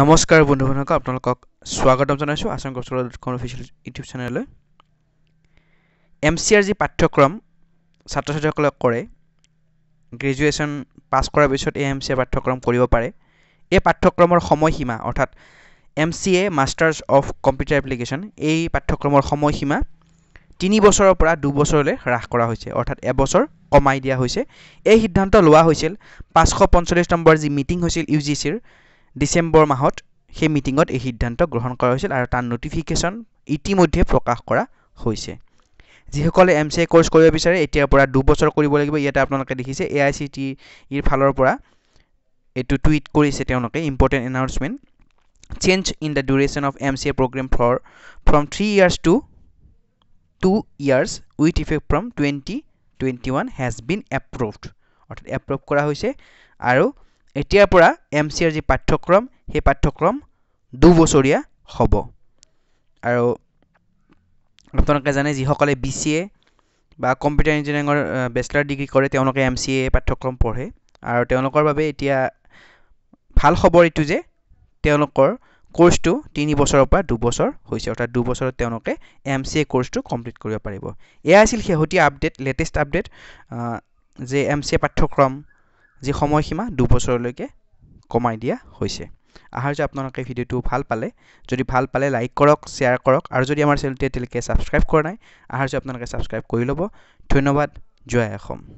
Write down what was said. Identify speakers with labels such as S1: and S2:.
S1: নমস্কাৰ বন্ধুবান্ধক আপোনালোকক স্বাগতম জনাইছোঁ Assam Kaushal dot com official YouTube চেনেললৈ এম চি আৰ যি পাঠ্যক্ৰম ছাত্ৰ ছাত্ৰীসকলে কৰে গ্ৰেজুৱেশ্যন পাছ কৰাৰ পিছত এই এম চি এ পাঠ্যক্ৰম কৰিব পাৰে এই পাঠ্যক্ৰমৰ সময়সীমা অৰ্থাৎ M C A masters of computer application এই পাঠ্যক্ৰমৰ সময়সীমা তিনি বছৰৰ পৰা দুবছৰলৈ হ্ৰাস কৰা হৈছে অৰ্থাৎ এবছৰ কমাই দিয়া হৈছে এই সিদ্ধান্ত লোৱা হৈছিল পাঁচশ পঞ্চল্লিছ নম্বৰ যি মিটিং হৈছিল ইউ জি চিৰ ডিচেম্বৰ মাহত সেই মিটিঙত এই সিদ্ধান্ত গ্ৰহণ কৰা হৈছিল আৰু তাৰ নটিফিকেশ্যন ইতিমধ্যে প্ৰকাশ কৰা হৈছে যিসকলে এম চি এ কৰ্চ কৰিব বিচাৰে এতিয়াৰ পৰা দুবছৰ কৰিব লাগিব ইয়াতে আপোনালোকে দেখিছে এ আই চি টি ইৰ ফালৰ পৰা এইটো টুইট কৰিছে তেওঁলোকে important announcement change in the duration of M C A programme for from three years to two years with effect from twenty twenty one has been approved অৰ্থাৎ approve কৰা হৈছে আৰু এতিয়াৰ পৰা এম চি আৰ যি পাঠ্যক্ৰম সেই পাঠ্যক্ৰম দুবছৰীয়া হ'ব আৰু আপোনালোকে জানে যিসকলে বি চি এ বা কম্পিউটাৰ ইঞ্জিনিয়াৰিঙৰ বেচেলাৰ ডিগ্ৰী কৰে তেওঁলোকে এম চি এ পাঠ্যক্ৰম পঢ়ে আৰু তেওঁলোকৰ বাবে এতিয়া ভাল খবৰ এইটো যে তেওঁলোকৰ কোৰ্চটো তিনি বছৰৰ পৰা দুবছৰ হৈছে অৰ্থাৎ দুবছৰত তেওঁলোকে এম চি এ কোৰ্চটো কমপ্লিট কৰিব পাৰিব এয়া আছিল শেহতীয়া আপডেট লেটেষ্ট আপডেট যে এম চি এ পাঠ্যক্ৰম যি সময়সীমা দুবছৰলৈকে কমাই দিয়া হৈছে আহাৰ যে আপোনালোকে ভিডিঅ'টো ভাল পালে যদি ভাল পালে লাইক কৰক শ্বেয়াৰ কৰক আৰু যদি আমাৰ চেনেলটো এতিয়ালৈকে ছাবস্ক্ৰাইব কৰা নাই আহাৰ যে আপোনালোকে ছাবস্ক্ৰাইব কৰি ল'ব ধন্যবাদ জয় অসম